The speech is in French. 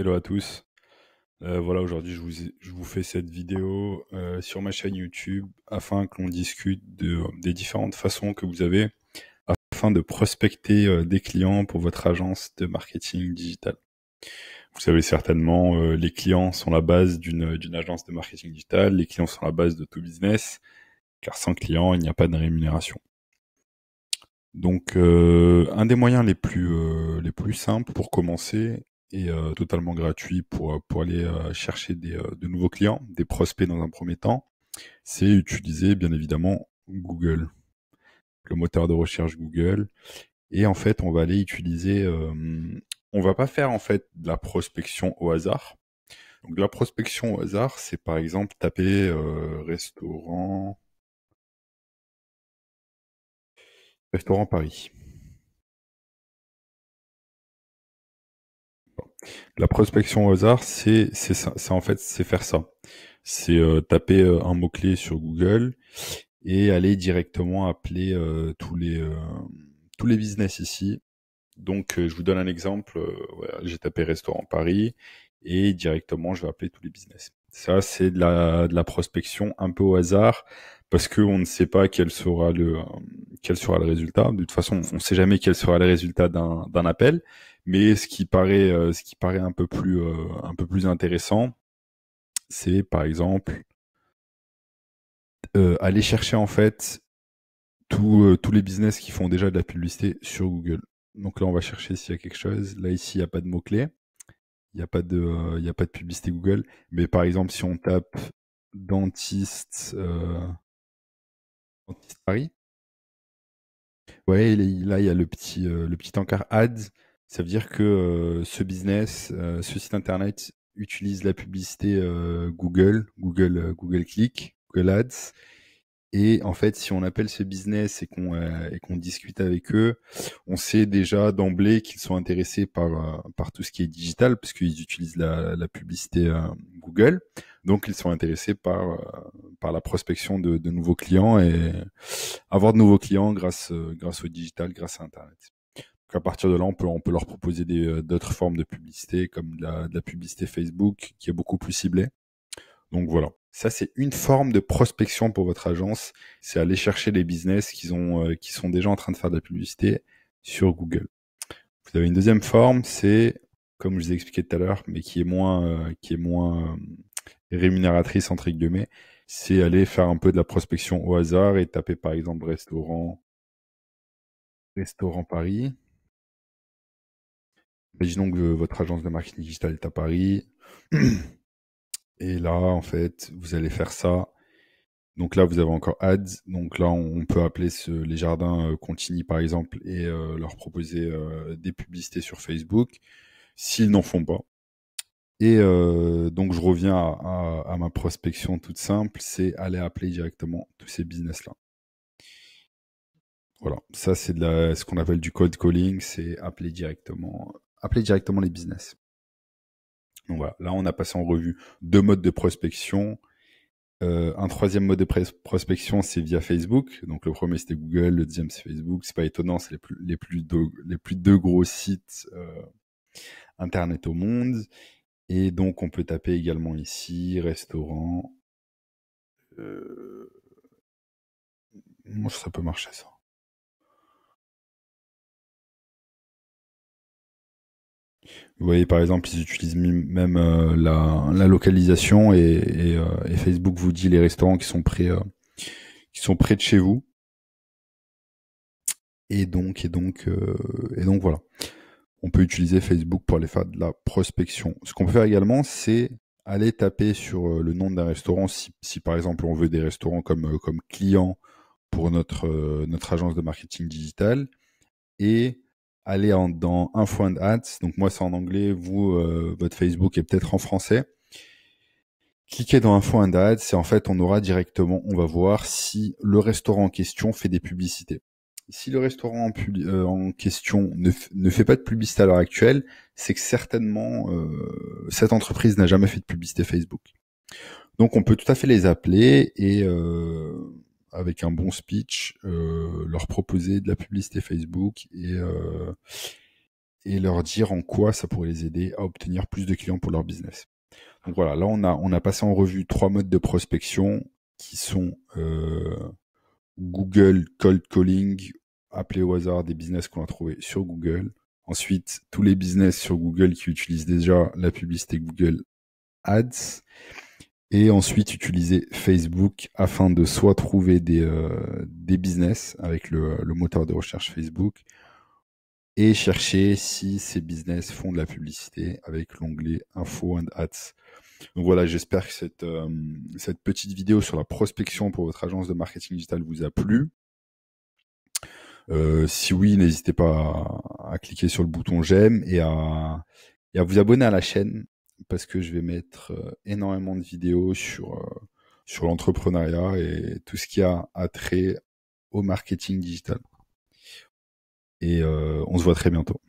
Hello à tous. Euh, voilà, aujourd'hui, je vous, fais cette vidéo euh, sur ma chaîne YouTube afin que l'on discute de, des différentes façons que vous avez afin de prospecter euh, des clients pour votre agence de marketing digital. Vous savez certainement, les clients sont la base d'une agence de marketing digital, les clients sont la base de tout business, car sans clients, il n'y a pas de rémunération. Donc, un des moyens les plus, les plus simples pour commencer et euh, totalement gratuit pour, euh, pour aller euh, chercher des, de nouveaux clients, des prospects dans un premier temps, c'est utiliser bien évidemment Google, le moteur de recherche Google. Et en fait, on va aller utiliser, on va pas faire en fait de la prospection au hasard. Donc la prospection au hasard, c'est par exemple taper restaurant restaurant Paris. La prospection au hasard, c'est en fait c'est faire ça. C'est euh, taper euh, un mot clé sur Google et aller directement appeler euh, tous les tous les business ici. Donc je vous donne un exemple. J'ai tapé restaurant Paris et directement je vais appeler tous les business. Ça c'est de la, de la prospection un peu au hasard parce que on ne sait pas quel sera le quel sera le résultat. De toute façon, on ne sait jamais quel sera le résultat d'un d'un appel, mais ce qui paraît, euh, ce qui paraît un peu plus, euh, un peu plus intéressant, c'est par exemple euh, aller chercher en fait tout, tous les business qui font déjà de la publicité sur Google. Donc là, on va chercher s'il y a quelque chose. Là, ici, il n'y a pas de mots-clés. Il n'y a, pas de, il a pas de publicité Google. Mais par exemple, si on tape dentiste, dentiste Paris, ouais, là, il y a le petit, le petit encart ads ça veut dire que euh, ce business, euh, ce site internet utilise la publicité euh, Google, Google, Google Click, Google Ads. Et en fait, si on appelle ce business et qu'on et qu'on discute avec eux, on sait déjà d'emblée qu'ils sont intéressés par par tout ce qui est digital parce qu'ils utilisent la, publicité Google. Donc, ils sont intéressés par par la prospection de, de nouveaux clients et avoir de nouveaux clients grâce grâce au digital, grâce à Internet. À partir de là, on peut, on peut leur proposer euh, d'autres formes de publicité, comme de la, publicité Facebook, qui est beaucoup plus ciblée. Donc voilà. Ça, c'est une forme de prospection pour votre agence. C'est aller chercher les business qui, ont, euh, qui sont déjà en train de faire de la publicité sur Google. Vous avez une deuxième forme, c'est, comme je vous ai expliqué tout à l'heure, mais qui est moins, euh, qui est moins rémunératrice, entre guillemets, c'est aller faire un peu de la prospection au hasard et taper par exemple restaurant, restaurant Paris Imaginons que votre agence de marketing digital est à Paris. Et là, en fait, vous allez faire ça. Donc là, vous avez encore ads. Donc là, on peut appeler ce, les jardins euh, Contini, par exemple, et euh, leur proposer euh, des publicités sur Facebook, s'ils n'en font pas. Et donc, je reviens à, ma prospection toute simple, c'est aller appeler directement tous ces business-là. Voilà, ça c'est de ce qu'on appelle du code calling, c'est appeler directement Appeler directement les business. Donc voilà, là on a passé en revue deux modes de prospection. Euh, un troisième mode de prospection, c'est via Facebook. Donc le premier c'était Google, le deuxième c'est Facebook. C'est pas étonnant, c'est les plus les plus deux, gros sites euh, internet au monde. Et donc on peut taper également ici restaurant. Euh... ça peut marcher ça. Vous voyez par exemple, ils utilisent même euh, la, localisation euh, et, Facebook vous dit les restaurants qui sont près, euh, qui sont près de chez vous. Et donc et donc et donc voilà. On peut utiliser Facebook pour aller faire de la prospection. Ce qu'on peut faire également, c'est aller taper sur le nom d'un restaurant si, si, par exemple on veut des restaurants comme comme clients pour notre notre agence de marketing digital et Aller dans Info Ads. Donc moi c'est en anglais, vous euh, votre Facebook est peut-être en français. Cliquez dans Info Ads et en fait on aura directement, on va voir si le restaurant en question fait des publicités. Si le restaurant en, euh, en question ne, ne, fait pas de publicité à l'heure actuelle, c'est que certainement euh, cette entreprise n'a jamais fait de publicité Facebook. Donc on peut tout à fait les appeler et avec un bon speech, euh, leur proposer de la publicité Facebook et euh, et leur dire en quoi ça pourrait les aider à obtenir plus de clients pour leur business. Donc voilà, là on a on a passé en revue trois modes de prospection qui sont euh, Google cold calling, appeler au hasard des business qu'on a trouvé sur Google. Ensuite, tous les business sur Google qui utilisent déjà la publicité Google Ads et ensuite utiliser Facebook afin de soit trouver des, euh, des business avec le, moteur de recherche Facebook et chercher si ces business font de la publicité avec l'onglet Info and Ads. Donc voilà, j'espère que cette, euh, cette petite vidéo sur la prospection pour votre agence de marketing digital vous a plu. Euh, si oui, n'hésitez pas à, cliquer sur le bouton j'aime et à, et à vous abonner à la chaîne parce que je vais mettre euh, énormément de vidéos sur, euh, sur l'entrepreneuriat et tout ce qui a à trait au marketing digital. Et euh, on se voit très bientôt.